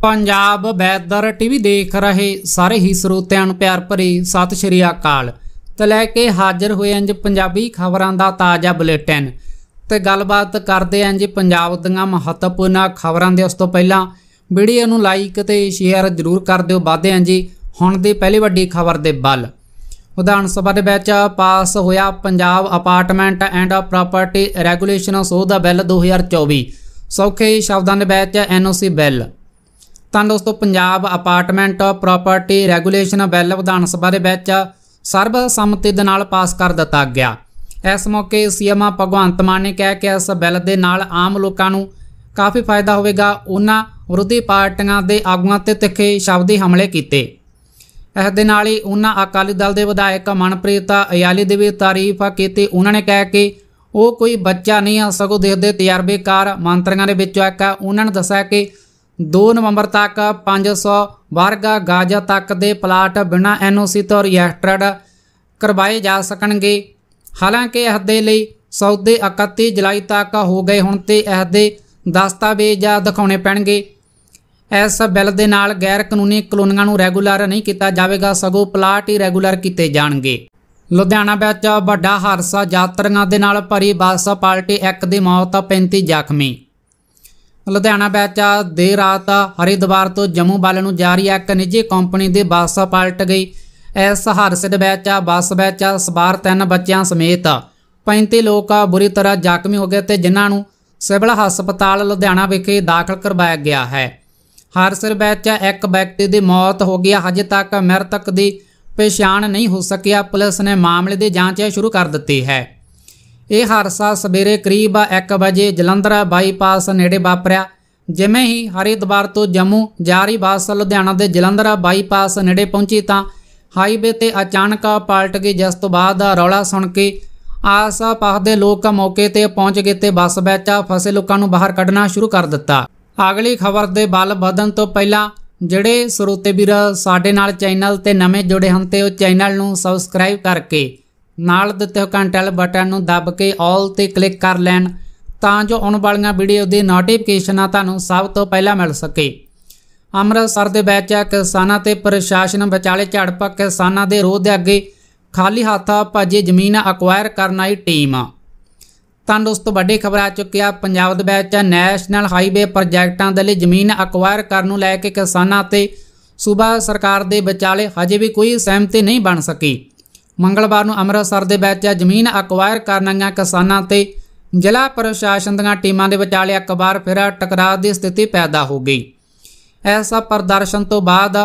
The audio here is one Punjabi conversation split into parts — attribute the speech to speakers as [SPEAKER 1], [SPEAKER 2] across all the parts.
[SPEAKER 1] ਪੰਜਾਬ ਵੈਦਰ ਟੀਵੀ ਦੇਖ ਰਹੇ ਸਾਰੇ ਹੀ ਸਰੋਤਿਆਂ ਨੂੰ ਪਿਆਰ ਭਰੀ ਸਤਿ ਸ਼੍ਰੀ ਅਕਾਲ ਤੇ ਲੈ ਕੇ ਹਾਜ਼ਰ ਹੋਏ ਅੰਜ ਪੰਜਾਬੀ ਖਬਰਾਂ ਦਾ ਤਾਜ਼ਾ ਬੁਲੇਟਿਨ ਤੇ ਗੱਲਬਾਤ ਕਰਦੇ ਅੰਜ ਪੰਜਾਬ ਦੀਆਂ ਮਹੱਤਵਪੂਰਨ ਖਬਰਾਂ ਦੇ ਉਸ ਤੋਂ ਪਹਿਲਾਂ ਵੀਡੀਓ ਨੂੰ ਲਾਈਕ ਤੇ ਸ਼ੇਅਰ ਜ਼ਰੂਰ ਕਰ ਦਿਓ ਵਾਧੇ ਅੰਜ ਜੀ ਹੁਣ ਦੀ ਪਹਿਲੀ ਵੱਡੀ ਖਬਰ ਦੇ ਵੱਲ ਵਿਧਾਨ ਸਭਾ ਦੇ ਵਿੱਚ ਪਾਸ ਹੋਇਆ Punjab apartment and property regulation ਸੋਧ ਦਾ ਬਿੱਲ 2024 ਸੌਖੇ ਸ਼ਬਦਾਂ ਦੇ ਵਿੱਚ ਐਨਓਸੀ ਬਿੱਲ ਤਾਂ ਦੋਸਤੋ Punjab apartment property regulation bill ਵਿਧਾਨ ਸਭਾ ਦੇ ਵਿੱਚ ਸਰਬ ਸੰਮਤੀ ਦੇ ਨਾਲ ਪਾਸ ਕਰ ਦਿੱਤਾ ਗਿਆ ਇਸ ਮੌਕੇ ਸੀਐਮ ਭਗਵੰਤ ਮਾਨ ਨੇ ਕਿਹਾ ਕਿ ਇਸ ਬਿੱਲ ਦੇ ਨਾਲ ਆਮ ਲੋਕਾਂ ਨੂੰ ਕਾਫੀ ਫਾਇਦਾ ਹੋਵੇਗਾ ਉਹਨਾਂ ਵਿਰੋਧੀ ਪਾਰਟੀਆਂ ਦੇ ਆਗੂਆਂ ਤੇ ਤਿੱਖੇ ਸ਼ਬਦੀ ਹਮਲੇ ਕੀਤੇ ਇਸ ਦੇ ਨਾਲ ਹੀ ਉਹਨਾਂ ਅਕਾਲੀ ਦਲ ਦੇ ਵਿਧਾਇਕ ਮਨਪ੍ਰੀਤ ਅਯਾਲੀ ਦੀ ਵੀ ਤਾਰੀਫ ਕੀਤੀ ਉਹਨਾਂ ਨੇ ਕਿਹਾ ਕਿ ਉਹ ਕੋਈ ਬੱਚਾ ਨਹੀਂ ਆ ਸਗੋਂ ਦੇਖਦੇ ਤਜਰਬੇਕਾਰ ਮੰਤਰੀਆਂ ਦੇ ਵਿੱਚੋਂ ਇੱਕ ਉਹਨਾਂ ਨੇ ਦੱਸਿਆ ਕਿ 2 ਨਵੰਬਰ ਤੱਕ 500 ਵਰਗ ਗਾਜ ਤੱਕ ਦੇ ਪਲਾਟ ਬਿਨਾ ਐਨਓਸੀ ਤੋਂ ਰਜਿਸਟਰਡ ਕਰਵਾਏ ਜਾ ਸਕਣਗੇ ਹਾਲਾਂਕਿ ਇਸ ਦੇ ਲਈ ਸੌਦੇ 31 ਜੁਲਾਈ ਤੱਕ ਹੋ ਗਏ ਹੁਣ ਤੇ ਇਸ ਦੇ ਦਸਤਾਵੇਜ਼ ਦਿਖਾਉਣੇ ਪੈਣਗੇ ਇਸ ਬਿੱਲ ਦੇ ਨਾਲ ਗੈਰ ਕਾਨੂੰਨੀ ਕਲੋਨੀਆਂ ਨੂੰ ਰੈਗੂਲਰ ਨਹੀਂ ਕੀਤਾ ਜਾਵੇਗਾ ਸਗੋਂ ਪਲਾਟ ਹੀ ਰੈਗੂਲਰ ਕੀਤੇ ਜਾਣਗੇ ਲੁਧਿਆਣਾ ਵਿੱਚ ਵੱਡਾ ਹਾਦਸਾ ਯਾਤਰੀਆਂ ਦੇ ਨਾਲ ਭਰੀ ਬੱਸ ਪਾਲਟੀ ਇੱਕ ਦੀ ਮੌਤ 35 ਜ਼ਖਮੀ ਲੁਧਿਆਣਾ ਵਿੱਚ ਆ ਰਾਤ ਹਰਿਦਵਾਰ ਤੋਂ ਜੰਮੂ ਵੱਲ ਨੂੰ ਜਾ ਰਹੀ ਇੱਕ ਨਿੱਜੀ ਕੰਪਨੀ ਦੀ ਬੱਸ ਪਲਟ ਗਈ ਇਸ ਹਾਦਸੇ ਦੇ ਵਿੱਚ ਬੱਸ ਵਿੱਚ ਸਵਾਰ ਤਿੰਨ ਬੱਚਿਆਂ ਸਮੇਤ 35 ਲੋਕ ਬੁਰੀ ਤਰ੍ਹਾਂ ਜ਼ਖਮੀ ਹੋ ਗਏ ਤੇ ਜਿਨ੍ਹਾਂ ਨੂੰ ਸਿਵਲ ਹਸਪਤਾਲ ਲੁਧਿਆਣਾ ਵਿਖੇ ਦਾਖਲ ਕਰਵਾਇਆ ਗਿਆ ਹੈ ਹਾਦਸੇ ਵਿੱਚ ਇੱਕ ਵਿਅਕਤੀ ਦੀ ਮੌਤ ਹੋ ਗਈ ਹਜੇ ਤੱਕ ਮ੍ਰਿਤਕ ਦੀ ਪਛਾਣ ਨਹੀਂ ਹੋ ਸਕੀ ਪੁਲਿਸ ਨੇ ਮਾਮਲੇ ਦੀ ਜਾਂਚ ਸ਼ੁਰੂ ਕਰ ਦਿੱਤੀ ਹੈ ਇਹ ਹਾਦਸਾ ਸਵੇਰੇ ਕਰੀਬ 1 ਵਜੇ ਜਲੰਧਰ ਬਾਈਪਾਸ ਨੇੜੇ ਵਾਪਰਿਆ ਜਿਵੇਂ ਹੀ ਹਰੀਦਵਾਰ ਤੋਂ ਜੰਮੂ ਜਾ ਰਹੀ ਬੱਸ ਲੁਧਿਆਣਾ ਦੇ ਜਲੰਧਰ ਬਾਈਪਾਸ ਨੇੜੇ ਪਹੁੰਚੀ ਤਾਂ ਹਾਈਵੇ ਤੇ ਅਚਾਨਕ ਪਲਟ ਗਈ ਜਿਸ ਤੋਂ ਬਾਅਦ ਰੌਲਾ ਸੁਣ ਕੇ ਆਸ-ਪਾਸ ਦੇ ਲੋਕ ਮੌਕੇ ਤੇ ਪਹੁੰਚ ਗਏ ਤੇ ਬੱਸ ਵਿੱਚ ਫਸੇ ਲੋਕਾਂ ਨੂੰ ਬਾਹਰ ਕੱਢਣਾ ਸ਼ੁਰੂ ਕਰ ਦਿੱਤਾ ਅਗਲੀ ਖਬਰ ਦੇ ਬਲ ਵਧਣ ਤੋਂ ਪਹਿਲਾਂ ਜਿਹੜੇ ਸਰੋਤੇ ਵੀਰ ਸਾਡੇ ਨਾਲ ਚੈਨਲ ਤੇ ਨਵੇਂ ਜੁੜੇ ਹਨ ਤੇ ਉਹ ਚੈਨਲ ਨੂੰ ਸਬਸਕ੍ਰਾਈਬ ਕਰਕੇ ਨਾਲ ਦਿੱਤੇ ਹੋਏ ਘੰਟੇ ਵਾਲੇ ਬਟਨ ਨੂੰ ਦਬ ਕੇ ਆਲ ਤੇ ਕਲਿੱਕ ਕਰ ਲੈਣ ਤਾਂ ਜੋ ਆਉਣ ਵਾਲੀਆਂ ਵੀਡੀਓ ਦੀ ਨੋਟੀਫਿਕੇਸ਼ਨਾਂ ਤੁਹਾਨੂੰ ਸਭ ਤੋਂ ਪਹਿਲਾਂ ਮਿਲ ਸਕੇ ਅੰਮ੍ਰਿਤਸਰ ਦੇ ਵਿੱਚ ਕਿਸਾਨਾਂ ਤੇ ਪ੍ਰਸ਼ਾਸਨ ਵਿਚਾਲੇ ਝੜਪ ਕਿਸਾਨਾਂ ਦੇ ਰੋਧ ਦੇ ਅੱਗੇ ਖਾਲੀ ਹੱਥਾਂ ਭੱਜੇ ਜ਼ਮੀਨ ਅਕਵਾਇਰ ਕਰਨ ਆਈ ਟੀਮ ਤਾਂ ਦੋਸਤੋ ਵੱਡੀ ਖਬਰ ਆ ਚੁੱਕੀ ਆ ਪੰਜਾਬ ਦੇ ਵਿੱਚ ਨੈਸ਼ਨਲ ਹਾਈਵੇ ਪ੍ਰੋਜੈਕਟਾਂ ਦੇ ਲਈ ਜ਼ਮੀਨ ਅਕਵਾਇਰ ਕਰਨ ਨੂੰ ਲੈ ਕੇ ਕਿਸਾਨਾਂ ਤੇ ਸੂਬਾ ਸਰਕਾਰ ਦੇ ਵਿਚਾਲੇ ਹਜੇ ਵੀ ਕੋਈ ਸਹਿਮਤੀ ਨਹੀਂ ਬਣ ਸਕੀ ਮੰਗਲਵਾਰ ਨੂੰ ਅੰਮ੍ਰਿਤਸਰ ਦੇ ਵਿੱਚ ਜ਼ਮੀਨ ਅਕਵਾਇਰ ਕਰਨ ਆਈਆਂ ਕਿਸਾਨਾਂ ਤੇ ਜ਼ਿਲ੍ਹਾ ਪ੍ਰਸ਼ਾਸਨ ਦੀਆਂ ਟੀਮਾਂ ਦੇ ਵਿਚਾਲੇ ਇੱਕ ਵਾਰ ਫਿਰ ਟਕਰਾਅ ਦੀ ਸਥਿਤੀ ਪੈਦਾ ਹੋ ਗਈ ਐਸਾ ਪ੍ਰਦਰਸ਼ਨ ਤੋਂ ਬਾਅਦ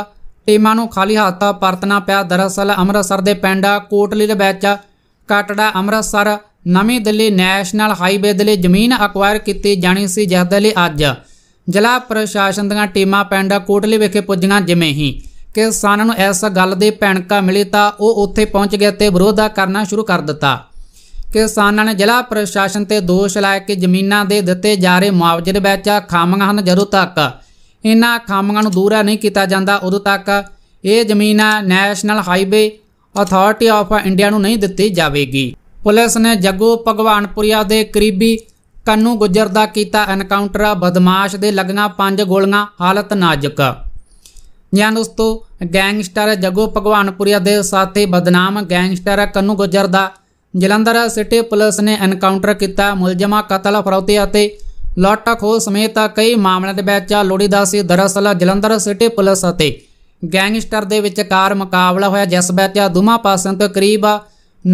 [SPEAKER 1] ਟੀਮਾਂ ਨੂੰ ਖਾਲੀ ਹੱਥਾਂ ਪਰਤਣਾ ਪਿਆ ਦਰਅਸਲ ਅੰਮ੍ਰਿਤਸਰ ਦੇ ਪਿੰਡ ਕੋਟਲੀ ਦੇ ਵਿੱਚ ਕਟੜਾ ਅੰਮ੍ਰਿਤਸਰ ਨਵੀਂ ਦਿੱਲੀ ਨੈਸ਼ਨਲ ਹਾਈਵੇ ਦੇ ਲਈ ਜ਼ਮੀਨ ਅਕਵਾਇਰ ਕੀਤੀ ਜਾਣੀ ਸੀ ਜਦ ਦੇ ਲਈ ਅੱਜ ਜ਼ਿਲ੍ਹਾ ਪ੍ਰਸ਼ਾਸਨ ਦੀਆਂ ਟੀਮਾਂ ਪਿੰਡ ਕੋਟਲੀ ਵਿਖੇ ਪੁੱਜੀਆਂ ਜਿਵੇਂ ਹੀ ਕਿਸਾਨਾਂ ਨੂੰ ਇਸ ਗੱਲ ਦੇ ਪੈਣਕਾ ਮਿਲੇ ਤਾਂ ਉਹ ਉੱਥੇ ਪਹੁੰਚ ਗਿਆ ਤੇ ਵਿਰੋਧਾ ਕਰਨਾ ਸ਼ੁਰੂ ਕਰ ਦਿੱਤਾ ਕਿਸਾਨਾਂ ਨੇ ਜ਼ਿਲ੍ਹਾ ਪ੍ਰਸ਼ਾਸਨ ਤੇ ਦੋਸ਼ ਲਾਇਆ ਕਿ ਜ਼ਮੀਨਾਂ ਦੇ ਦਿੱਤੇ ਜਾ ਰਹੇ ਮੁਆਵਜ਼ੇ ਦੇ ਵਿੱਚ ਖਾਮੀਆਂ ਹਨ ਜਦੋਂ ਤੱਕ ਇਹਨਾਂ ਖਾਮੀਆਂ ਨੂੰ ਦੂਰ ਨਹੀਂ ਕੀਤਾ ਜਾਂਦਾ ਉਦੋਂ ਤੱਕ ਇਹ ਜ਼ਮੀਨਾਂ national highway authority of India ਨੂੰ ਨਹੀਂ ਦਿੱਤੀ ਜਾਵੇਗੀ ਪੁਲਿਸ ਨੇ ਜੱਗੋ ਭਗਵਾਨਪੁਰੀਆ ਦੇ ਕਰੀਬੀ ਕੰਨੂ ਗੁੱਜਰ ਦਾ ਕੀਤਾ ਐਨਕਾਊਂਟਰ ਬਦਮਾਸ਼ ਦੇ ਲੱਗੀਆਂ ਪੰਜ ਗੋਲੀਆਂ ਹਾਲਤ ਨਾਜ਼ੁਕ જ્યાં ਦੋਸਤੋ ਗੈਂਗਸਟਰ ਜਗੋ ਭਗਵਾਨਪੁਰਿਆ ਦੇ ਸਾਥੀ ਬਦਨਾਮ ਗੈਂਗਸਟਰ ਕੰਨੂ ਗੁੱਜਰ ਦਾ ਜਲੰਧਰ ਸਿਟੀ ਪੁਲਿਸ ਨੇ ਐਨਕਾਊਂਟਰ ਕੀਤਾ ਮੁਲਜ਼ਮਾਂ ਕਤਲ ਫਰੌਤੀ ਅਤੇ ਖੋ ਸਮੇਤ ਕਈ ਮਾਮਲਿਆਂ ਦੇ ਵਿੱਚ ਲੋੜੀਦਾ ਸੀ ਦਰਅਸਲ ਜਲੰਧਰ ਸਿਟੀ ਪੁਲਿਸ ਅਤੇ ਗੈਂਗਸਟਰ ਦੇ ਵਿਚਕਾਰ ਮੁਕਾਬਲਾ ਹੋਇਆ ਜਿਸ ਵਿੱਚ ਦੋਵਾਂ ਪਾਸਿਆਂ ਤੋਂ ਕਰੀਬ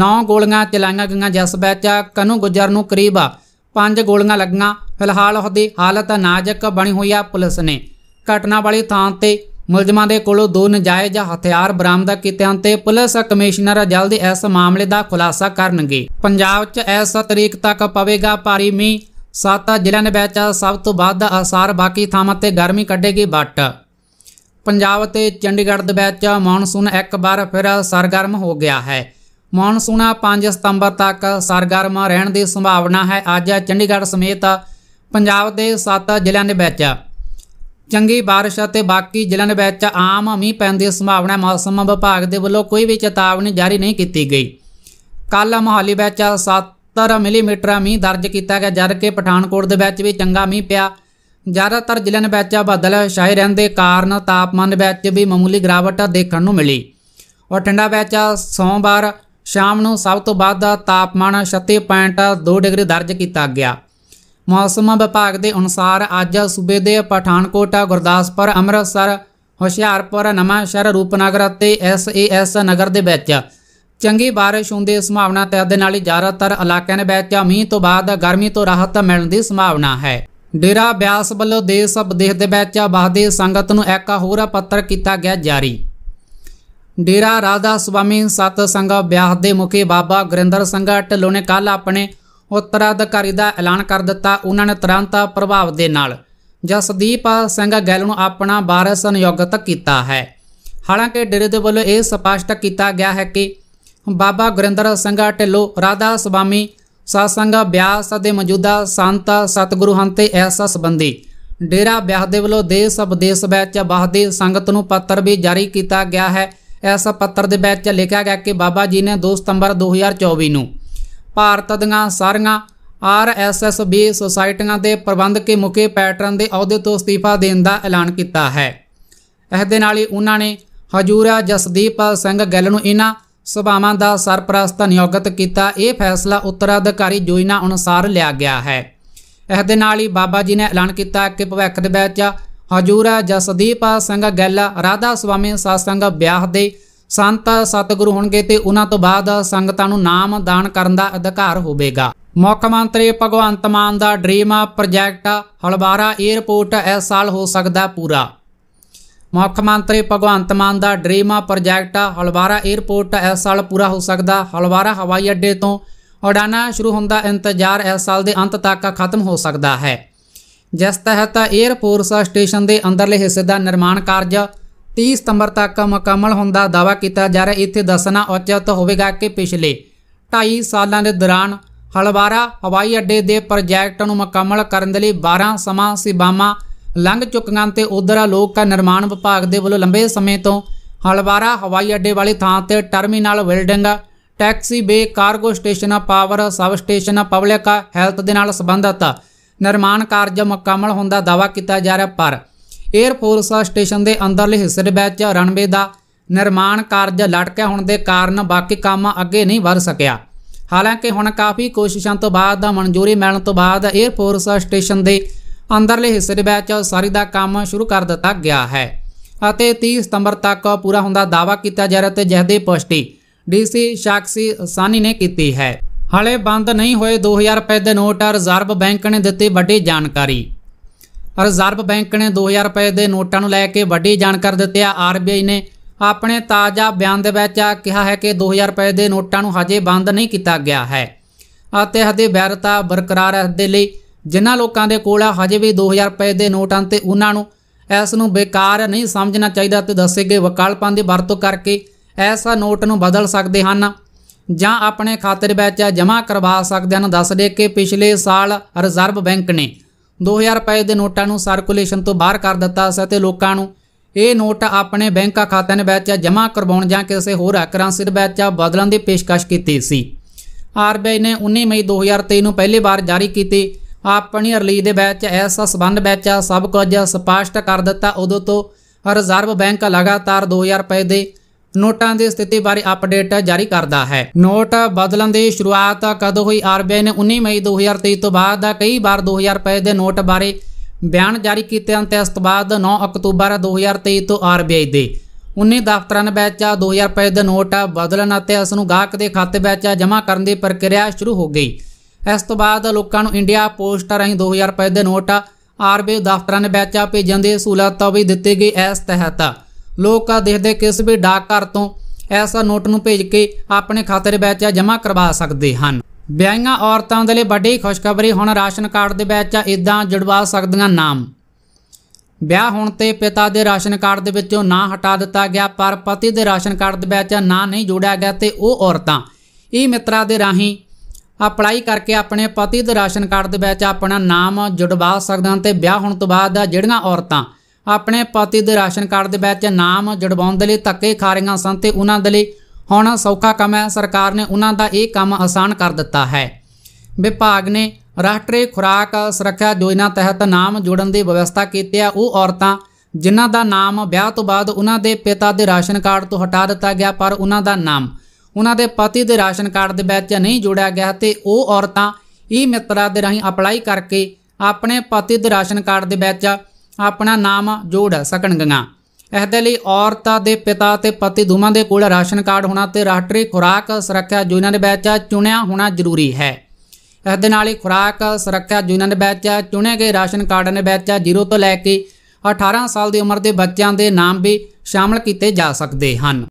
[SPEAKER 1] 9 ਗੋਲੀਆਂ ਚਲਾਈਆਂ ਗਈਆਂ ਜਿਸ ਵਿੱਚ ਕਨੂ ਗੁੱਜਰ ਨੂੰ ਕਰੀਬ 5 ਗੋਲੀਆਂ ਲੱਗੀਆਂ ਫਿਲਹਾਲ ਉਹਦੀ ਹਾਲਤ ਨਾਜ਼ੁਕ ਬਣੀ ਹੋਈ ਆ ਪੁਲਿਸ ਨੇ ਘਟਨਾ ਵਾਲੀ ਥਾਂ ਤੇ ਮੁਲਜ਼ਮਾਂ ਦੇ ਕੋਲੋਂ ਦੋ ਨਜਾਇਜ਼ ਹਥਿਆਰ ਬਰਾਮਦ ਕੀਤੇ ਹਨ ਤੇ ਪੁਲਿਸ ਕਮਿਸ਼ਨਰ ਜਲਦ ਇਸ ਮਾਮਲੇ ਦਾ ਖੁਲਾਸਾ ਕਰਨਗੇ ਪੰਜਾਬ 'ਚ ਇਸ ਤਰੀਕ ਤੱਕ ਪਵੇਗਾ ਭਾਰੀ ਮੀਂਹ ਸੱਤ ਜ਼ਿਲ੍ਹਿਆਂ ਦੇ ਵਿੱਚ ਸਭ ਤੋਂ ਵੱਧ ਅਸਰ ਬਾਕੀ ਥਾਵਾਂ ਤੇ ਗਰਮੀ ਕੱਢੇਗੀ ਬੱਟ ਪੰਜਾਬ ਤੇ ਚੰਡੀਗੜ੍ਹ ਦੇ ਵਿੱਚ ਮੌਨਸੂਨ ਇੱਕ ਵਾਰ ਫਿਰ ਸਰਗਰਮ ਹੋ ਗਿਆ ਹੈ ਮੌਨਸੂਨ 5 ਸਤੰਬਰ ਤੱਕ ਸਰਗਰਮ ਰਹਿਣ ਦੀ ਸੰਭਾਵਨਾ ਹੈ ਅੱਜ ਚੰਡੀਗੜ੍ਹ ਸਮੇਤ ਪੰਜਾਬ ਦੇ 7 ਜ਼ਿਲ੍ਹਿਆਂ ਦੇ ਵਿੱਚ ਚੰਗੀ بارش ਅਤੇ ਬਾਕੀ ਜ਼ਿਲ੍ਹਿਆਂ ਵਿੱਚ ਆਮ ਮੀਂਹ ਪੈਣ ਦੀ ਸੰਭਾਵਨਾ ਮੌਸਮ ਵਿਭਾਗ ਦੇ ਵੱਲੋਂ ਕੋਈ ਵੀ ਚੇਤਾਵਨੀ ਜਾਰੀ ਨਹੀਂ ਕੀਤੀ ਗਈ ਕੱਲ ਮੋਹਾਲੀ ਵਿੱਚ 70 ਮਿਲੀਮੀਟਰ ਮੀਂਹ ਦਰਜ ਕੀਤਾ ਗਿਆ ਜਦ ਕਿ ਪਠਾਨਕੋਟ ਦੇ ਵਿੱਚ ਵੀ ਚੰਗਾ ਮੀਂਹ ਪਿਆ ਜ਼ਿਆਦਾਤਰ ਜ਼ਿਲ੍ਹਿਆਂ ਵਿੱਚ ਬੱਦਲ ਛਾਏ ਰਹਿਣ ਦੇ ਕਾਰਨ ਤਾਪਮਾਨ ਵਿੱਚ ਵੀ ਮਾਮੂਲੀ ਗਿਰਾਵਟ ਦੇਖਣ ਨੂੰ ਮਿਲੀ ਔਰ ਠੰਡਾ ਵਿੱਚ ਸੋਮਵਾਰ ਸ਼ਾਮ ਨੂੰ ਸਭ ਤੋਂ ਵੱਧ ਤਾਪਮਾਨ 36.2 ਡਿਗਰੀ ਦਰਜ ਕੀਤਾ ਗਿਆ ਮੌਸਮ ਵਿਭਾਗ ਦੇ ਅਨੁਸਾਰ ਅੱਜ ਸੂਬੇ ਦੇ ਪਠਾਨਕੋਟ ਗੁਰਦਾਸਪੁਰ ਅੰਮ੍ਰਿਤਸਰ ਹੁਸ਼ਿਆਰਪੁਰ ਨਵਾਂਸ਼ਹਿਰ ਰੂਪਨਗਰ ਅਤੇ ਐਸਏਐਸ ਨਗਰ ਦੇ ਵਿੱਚ ਚੰਗੀ بارش ਹੋਣ ਦੀ ਸੰਭਾਵਨਾ ਤੇ ਦੇ ਨਾਲ ਹੀ ਜ਼ਿਆਦਾਤਰ ਇਲਾਕਿਆਂ ਦੇ ਵਿੱਚ ਮੀਂਹ ਤੋਂ ਬਾਅਦ ਗਰਮੀ ਤੋਂ ਰਾਹਤ ਮਿਲਣ ਦੀ ਸੰਭਾਵਨਾ ਹੈ ਡੇਰਾ ਬਿਆਸ ਵੱਲੋਂ ਦੇਸ਼ ਵਿਦੇਸ਼ ਦੇ ਵਿੱਚ ਬਾਦੇ ਸੰਗਤ ਨੂੰ ਇੱਕ ਹੋਰ ਪੱਤਰ ਕੀਤਾ ਗਿਆ ਜਾਰੀ ਡੇਰਾ ਰਾਧਾ ਸੁਆਮੀ ਸਤ ਸੰਗ ਬਿਆਸ ਦੇ ਮੁਖੀ ਬਾਬਾ ਗੁਰਿੰਦਰ ਸੰਘਾ ਟਲੋਨੇ ਕੱਲ ਆਪਣੇ ਉੱਤਰਾਧਿਕਾਰੀ ਦਾ ਐਲਾਨ ਕਰ ਦਿੱਤਾ ਉਹਨਾਂ ਨੇ ਤੁਰੰਤ ਪ੍ਰਭਾਵ ਦੇ ਨਾਲ ਜਸਦੀਪ ਸਿੰਘ ਗੈਲ ਨੂੰ ਆਪਣਾ ਵਾਰਸ ਨਿਯੁਕਤ ਕੀਤਾ ਹੈ ਹਾਲਾਂਕਿ ਡੇਰੇ ਦੇ ਵੱਲੋਂ ਇਹ ਸਪਸ਼ਟ ਕੀਤਾ ਗਿਆ ਹੈ ਕਿ ਬਾਬਾ ਗੁਰਿੰਦਰ ਸਿੰਘ ਢਿੱਲੋਂ ਰਾਧਾ ਸੁਬਾਮੀ ਸਾਸੰਗ ਬਿਆਸ ਦੇ ਮੌਜੂਦਾ ਸੰਤ ਸਤਿਗੁਰੂ ਹਨ ਤੇ ਇਸ ਸੰਬੰਧੀ ਡੇਰਾ ਬਿਆਸ ਦੇ ਵੱਲੋਂ ਦੇਸ਼ ਵਿਦੇਸ਼ ਵਿੱਚ ਬਾਹਦੇ ਸੰਗਤ ਨੂੰ ਪੱਤਰ ਵੀ ਜਾਰੀ ਕੀਤਾ ਗਿਆ ਹੈ ਇਸ ਪੱਤਰ ਦੇ ਵਿੱਚ ਲਿਖਿਆ ਗਿਆ ਕਿ ਬਾਬਾ ਜੀ ਨੇ 2 ਸਤੰਬਰ 2024 ਨੂੰ ਭਾਰਤ ਦੀਆਂ ਸਾਰੀਆਂ ਆਰਐਸਐਸਬੀ ਸੁਸਾਇਟੀਆਂ ਦੇ ਪ੍ਰਬੰਧਕੀ ਮੁਖੀ ਪੈਟਰਨ ਦੇ ਅਹੁਦੇ ਤੋਂ ਅਸਤੀਫਾ ਦੇਣ ਦਾ ਐਲਾਨ ਕੀਤਾ ਹੈ ਇਸ ਦੇ ਨਾਲ ਹੀ ਉਹਨਾਂ ਨੇ ਹਜੂਰਾ ਜਸਦੀਪ ਸਿੰਘ ਗੱਲ ਨੂੰ ਇਹਨਾਂ ਸਭਾਵਾਂ ਦਾ ਸਰਪ੍ਰਸਤ ਨਿਯੁਕਤ ਕੀਤਾ ਇਹ ਫੈਸਲਾ ਉੱਤਰਾਧਿਕਾਰੀ ਯੋਜਨਾ ਅਨੁਸਾਰ ਲਿਆ ਗਿਆ ਹੈ ਇਸ ਦੇ ਨਾਲ ਹੀ ਬਾਬਾ ਜੀ ਨੇ ਐਲਾਨ ਕੀਤਾ ਕਿ ਭਵਿੱਖ ਦੇ ਵਿੱਚ ਹਜੂਰਾ ਜਸਦੀਪ ਸਿੰਘ ਗੱਲ ਰਾਧਾ ਸੁਆਮੀ ਸਾਸੰਗ ਵਿਆਹ ਦੇ ਸੰਤ ਸਤਿਗੁਰੂ ਹੋਣਗੇ ਤੇ ਉਹਨਾਂ ਤੋਂ ਬਾਅਦ ਸੰਗਤਾਂ ਨੂੰ ਨਾਮ ਦਾਨ ਕਰਨ ਦਾ ਅਧਿਕਾਰ ਹੋਵੇਗਾ ਮੁੱਖ ਮੰਤਰੀ ਭਗਵੰਤ ਮਾਨ ਦਾ ਡ੍ਰੀਮ ਪ੍ਰੋਜੈਕਟ ਹਲਵਾਰਾ 에ਅਰਪੋਰਟ ਇਸ ਸਾਲ ਹੋ ਸਕਦਾ ਪੂਰਾ ਮੁੱਖ ਮੰਤਰੀ ਭਗਵੰਤ ਮਾਨ ਦਾ ਡ੍ਰੀਮ ਪ੍ਰੋਜੈਕਟ ਹਲਵਾਰਾ 에ਅਰਪੋਰਟ ਇਸ ਸਾਲ ਪੂਰਾ ਹੋ ਸਕਦਾ ਹਲਵਾਰਾ ਹਵਾਈ ਅੱਡੇ ਤੋਂ ਉਡਾਨਾ ਸ਼ੁਰੂ ਹੁੰਦਾ ਇੰਤਜ਼ਾਰ ਇਸ ਸਾਲ ਦੇ ਅੰਤ ਤੱਕ ਖਤਮ ਹੋ ਸਕਦਾ ਹੈ ਜਿਸ ਤਹਿਤ 에어ਪੋਰਟ ਸਟੇਸ਼ਨ ਦੇ ਅੰਦਰਲੇ ਹਿੱਸੇ ਦਾ ਨਿਰਮਾਣ ਕਾਰਜ 30 ਸਤੰਬਰ ਤੱਕ ਮੁਕੰਮਲ ਹੋਣ ਦਾ ਦਾਅਵਾ ਕੀਤਾ ਜਾ ਰਿਹਾ ਇੱਥੇ ਦੱਸਣਾ ਉਚਿਤ ਹੋਵੇਗਾ ਕਿ ਪਿਛਲੇ 2.5 ਸਾਲਾਂ ਦੇ ਦੌਰਾਨ ਹਲਵਾਰਾ ਹਵਾਈ ਅੱਡੇ ਦੇ ਪ੍ਰੋਜੈਕਟ ਨੂੰ ਮੁਕੰਮਲ ਕਰਨ ਦੇ ਲਈ 12 ਸਮਾਂ ਸਿਬਾਮਾ ਲੰਘ ਚੁੱਕੀਆਂ ਤੇ ਉਧਰ ਲੋਕ ਨਿਰਮਾਣ ਵਿਭਾਗ ਦੇ ਵੱਲੋਂ ਲੰਬੇ ਸਮੇਂ ਤੋਂ ਹਲਵਾਰਾ ਹਵਾਈ ਅੱਡੇ ਵਾਲੀ ਥਾਂ ਤੇ terminal building taxi bay cargo station power sub station public health ਦੇ ਨਾਲ ਸੰਬੰਧਤ ਨਿਰਮਾਣ ਕਾਰਜ ਮੁਕੰਮਲ ਹੋਣ ਦਾ ਦਾਅਵਾ ਕੀਤਾ ਜਾ ਰਿਹਾ ਪਰ ਏਅਰ ਫੋਰਸ ਸਟੇਸ਼ਨ ਦੇ ਅੰਦਰਲੇ ਹਿੱਸੇ ਦੇ ਵਿੱਚ ਰਣਵੇ ਦਾ ਨਿਰਮਾਣ ਕਾਰਜ ਲਟਕਿਆ ਹੋਣ ਦੇ ਕਾਰਨ ਬਾਕੀ ਕੰਮ ਅੱਗੇ ਨਹੀਂ ਵਧ ਸਕਿਆ ਹਾਲਾਂਕਿ ਹੁਣ ਕਾਫੀ ਕੋਸ਼ਿਸ਼ਾਂ ਤੋਂ ਬਾਅਦ ਦਾ ਮਨਜ਼ੂਰੀ ਮਿਲਣ ਤੋਂ ਬਾਅਦ ਏਅਰ ਫੋਰਸ ਸਟੇਸ਼ਨ ਦੇ ਅੰਦਰਲੇ ਹਿੱਸੇ ਦੇ ਵਿੱਚ ਸਾਰੀ ਦਾ ਕੰਮ ਸ਼ੁਰੂ ਕਰ ਦਿੱਤਾ ਗਿਆ ਹੈ ਅਤੇ 30 ਸਤੰਬਰ ਤੱਕ ਪੂਰਾ ਹੁੰਦਾ ਦਾਵਾ ਕੀਤਾ ਜਾ ਰਿਹਾ ਤੇ ਦੀ ਪੁਸ਼ਟੀ ਡੀਸੀ ਸ਼ਾਕਸੀ ਸਾਨੀ ਨੇ ਕੀਤੀ ਹੈ ਹਲੇ ਬੰਦ ਨਹੀਂ ਹੋਏ 2000 ਰੁਪਏ ਦੇ ਨੋਟ ਰਿਜ਼ਰਵ ਬੈਂਕ ਨੇ ਦਿੱਤੀ ਵੱਡੀ ਜਾਣਕਾਰੀ ਰਿਜ਼ਰਵ ਬੈਂਕ ਨੇ 2000 ਰੁਪਏ ਦੇ ਨੋਟਾਂ ਨੂੰ ਲੈ ਕੇ ਵੱਡੀ ਜਾਣਕਾਰੀ ਦਿੱਤੀ ਆ ਆਰਬੀਆਈ ਨੇ ਆਪਣੇ ਤਾਜ਼ਾ ਬਿਆਨ ਦੇ ਵਿੱਚ ਕਿਹਾ ਹੈ ਕਿ 2000 ਰੁਪਏ ਦੇ ਨੋਟਾਂ ਨੂੰ ਹਜੇ ਬੰਦ ਨਹੀਂ ਕੀਤਾ ਗਿਆ ਹੈ ਅਤੇ ਹਦੇ ਬੈਰਤਾ ਬਰਕਰਾਰ ਰੱਖਣ ਦੇ ਲਈ ਜਿਨ੍ਹਾਂ ਲੋਕਾਂ ਦੇ ਕੋਲ ਹਜੇ ਵੀ 2000 ਰੁਪਏ ਦੇ ਨੋਟ ਹਨ ਤੇ ਉਹਨਾਂ ਨੂੰ ਇਸ ਨੂੰ ਬੇਕਾਰ ਨਹੀਂ ਸਮਝਣਾ ਚਾਹੀਦਾ ਤੇ ਦੱਸੇ ਗਏ ਵਕਾਲਪਾਂ ਦੀ ਵਰਤੋਂ ਕਰਕੇ ਐਸਾ ਨੋਟ ਨੂੰ ਬਦਲ ਸਕਦੇ ਹਨ ਜਾਂ ਆਪਣੇ ਖਾਤੇ ਵਿੱਚ ਜਮ੍ਹਾਂ ਕਰਵਾ ਸਕਦੇ ਹਨ ਦੱਸ ਦੇ ਕਿ ਪਿਛਲੇ ਸਾਲ ਰਿਜ਼ਰਵ ਬੈਂਕ ਨੇ 2000 ਰੁਪਏ ਦੇ ਨੋਟਾਂ ਨੂੰ ਸਰਕੂਲੇਸ਼ਨ ਤੋਂ ਬਾਹਰ ਕਰ ਦਿੱਤਾ ਸੀ ਅਤੇ ਲੋਕਾਂ ਨੂੰ ਇਹ ਨੋਟ ਆਪਣੇ ਬੈਂਕ ਖਾਤਿਆਂ ਵਿੱਚ ਜਮ੍ਹਾਂ ਕਰਵਾਉਣ ਜਾਂ ਕਿਸੇ ਹੋਰ ਸਿਰ ਵਿੱਚ ਬਦਲਣ ਦੀ ਪੇਸ਼ਕਸ਼ ਕੀਤੀ ਸੀ ਆਰਬੀਆਈ ਨੇ 19 ਮਈ 2023 ਨੂੰ ਪਹਿਲੀ ਵਾਰ ਜਾਰੀ ਕੀਤੀ ਆਪਣੀ ਰਿਲੀਜ਼ ਦੇ ਵਿੱਚ ਇਸ ਸਬੰਧ ਵਿੱਚ ਸਭ ਕੁਝ ਸਪਸ਼ਟ ਕਰ ਦਿੱਤਾ ਉਦੋਂ ਤੋਂ ਰਿਜ਼ਰਵ ਬੈਂਕ ਲਗਾਤਾਰ 2000 ਰੁਪਏ ਦੇ ਨੋਟਾਂ ਦੀ ਸਥਿਤੀ ਬਾਰੇ ਅਪਡੇਟ ਜਾਰੀ ਕਰਦਾ ਹੈ ਨੋਟ ਬਦਲਣ ਦੀ ਸ਼ੁਰੂਆਤ ਕਦੋਂ ਹੋਈ ਆਰਬੀਆਈ ਨੇ 19 ਮਈ 2023 ਤੋਂ ਬਾਅਦ ਕਈ ਵਾਰ 2000 ਰੁਪਏ ਦੇ ਨੋਟ ਬਾਰੇ ਬਿਆਨ ਜਾਰੀ ਕੀਤੇ ਹਨ ਤੇ ਇਸ ਤੋਂ ਬਾਅਦ 9 ਅਕਤੂਬਰ 2023 ਤੋਂ ਆਰਬੀਆਈ ਦੇ 19 ਦਫ਼ਤਰਾਂ ਵਿੱਚ 2000 ਰੁਪਏ ਦੇ ਨੋਟ ਬਦਲਣ ਅਤੇ ਇਸ ਨੂੰ ਗਾਹਕ ਦੇ ਖਾਤੇ ਵਿੱਚ ਜਮ੍ਹਾਂ ਕਰਨ ਦੀ ਪ੍ਰਕਿਰਿਆ ਸ਼ੁਰੂ ਹੋ ਗਈ ਇਸ ਤੋਂ ਬਾਅਦ ਲੋਕਾਂ ਨੂੰ ਇੰਡੀਆ ਪੋਸਟ ਰਾਹੀਂ 2000 ਰੁਪਏ ਦੇ ਨੋਟ ਆਰਬੀਆਈ ਦਫ਼ਤਰਾਂ ਨੇ ਵਿੱਚ ਭੇਜਣ ਦੀ ਸਹੂਲਤ ਵੀ ਦਿੱਤੀ ਗਈ ਇਸ ਤਹਿਤ ਲੋਕ ਆ ਦੇਖਦੇ ਕਿਸ ਵੀ ਡਾਕਘਰ ਤੋਂ ਐਸਾ ਨੋਟ ਨੂੰ ਭੇਜ ਕੇ ਆਪਣੇ ਖਾਤੇ ਦੇ ਵਿੱਚ ਜਮ੍ਹਾਂ ਕਰਵਾ ਸਕਦੇ ਹਨ ਵਿਆਹੀਆਂ ਔਰਤਾਂ ਦੇ ਲਈ ਵੱਡੀ ਖੁਸ਼ਖਬਰੀ ਹੁਣ ਰਾਸ਼ਨ ਕਾਰਡ ਦੇ ਵਿੱਚ ਇਦਾਂ ਜੁੜਵਾ ਸਕਦੀਆਂ ਨਾਮ ਵਿਆਹ ਹੋਣ ਤੇ ਪਿਤਾ ਦੇ ਰਾਸ਼ਨ ਕਾਰਡ ਦੇ ਵਿੱਚੋਂ ਨਾਂ ਹਟਾ ਦਿੱਤਾ ਗਿਆ ਪਰ ਪਤੀ ਦੇ ਰਾਸ਼ਨ ਕਾਰਡ ਦੇ ਵਿੱਚ ਨਾਂ ਨਹੀਂ ਜੋੜਿਆ ਗਿਆ ਤੇ ਉਹ ਔਰਤਾਂ ਇਹ ਮਿੱਤਰਾਂ ਦੇ ਰਾਹੀਂ ਅਪਲਾਈ ਕਰਕੇ ਆਪਣੇ ਪਤੀ ਦੇ ਰਾਸ਼ਨ ਕਾਰਡ ਦੇ ਵਿੱਚ ਆਪਣਾ ਨਾਮ ਜੁੜਵਾ ਸਕਦਾਂ ਤੇ ਵਿਆਹ ਹੋਣ ਤੋਂ ਬਾਅਦ ਜਿਹੜੀਆਂ ਔਰਤਾਂ ਆਪਣੇ ਪਤੀ ਦੇ ਰਾਸ਼ਨ ਕਾਰਡ ਦੇ ਵਿੱਚ ਨਾਮ ਜੜਵਾਉਣ ਦੇ ਲਈ ਤੱਕੇ ਖਾ ਰਹੀਆਂ ਸਨ ਤੇ ਉਹਨਾਂ ਦੇ ਲਈ ਹੁਣ ਸੌਖਾ ਕੰਮ ਹੈ ਸਰਕਾਰ ਨੇ ਉਹਨਾਂ ਦਾ ਇਹ ਕੰਮ ਆਸਾਨ ਕਰ ਦਿੱਤਾ ਹੈ ਵਿਭਾਗ ਨੇ ਰਾਸ਼ਟਰੀ ਖੁਰਾਕ ਸੁਰੱਖਿਆ ਯੋਜਨਾ ਤਹਿਤ ਨਾਮ ਜੋੜਨ ਦੀ ਵਿਵਸਥਾ ਕੀਤੀ ਹੈ ਉਹ ਔਰਤਾਂ ਜਿਨ੍ਹਾਂ ਦਾ ਨਾਮ ਵਿਆਹ ਤੋਂ ਬਾਅਦ ਉਹਨਾਂ ਦੇ ਪਿਤਾ ਦੇ ਰਾਸ਼ਨ ਕਾਰਡ ਤੋਂ ਹਟਾ ਦਿੱਤਾ ਗਿਆ ਪਰ ਉਹਨਾਂ ਦਾ ਨਾਮ ਉਹਨਾਂ ਦੇ ਪਤੀ ਦੇ ਰਾਸ਼ਨ ਕਾਰਡ ਦੇ ਵਿੱਚ ਨਹੀਂ ਜੋੜਿਆ ਗਿਆ ਤੇ ਉਹ ਔਰਤਾਂ ਇਹ ਮਿੱਤਰਾ ਦੇ ਰਾਹੀਂ ਅਪਲਾਈ ਕਰਕੇ ਆਪਣੇ ਪਤੀ ਦੇ ਰਾਸ਼ਨ ਕਾਰਡ ਦੇ ਵਿੱਚ ਆਪਣਾ ਨਾਮ ਜੋੜ ਸਕਣਗੀਆਂ ਇਸ ਦੇ ਲਈ ਔਰਤਾਂ ਦੇ ਪਿਤਾ ਤੇ ਪਤੀ ਦੋਵਾਂ ਦੇ ਕੋਲ ਰਾਸ਼ਨ ਕਾਰਡ ਹੋਣਾ ਤੇ ਰਾਸ਼ਟਰੀ ਖੁਰਾਕ ਸੁਰੱਖਿਆ ਯੋਜਨਾ ਦੇ ਵਿੱਚ ਚੁਣਿਆ ਹੋਣਾ ਜ਼ਰੂਰੀ ਹੈ ਇਸ ਦੇ ਨਾਲ ਹੀ ਖੁਰਾਕ ਸੁਰੱਖਿਆ ਯੋਜਨਾ ਦੇ ਵਿੱਚ ਚੁਣੇ ਗਏ ਰਾਸ਼ਨ ਕਾਰਡ ਦੇ ਵਿੱਚ 0 ਤੋਂ ਲੈ ਕੇ 18 ਸਾਲ ਦੀ ਉਮਰ ਦੇ ਬੱਚਿਆਂ ਦੇ ਨਾਮ ਵੀ ਸ਼ਾਮਲ ਕੀਤੇ ਜਾ ਸਕਦੇ ਹਨ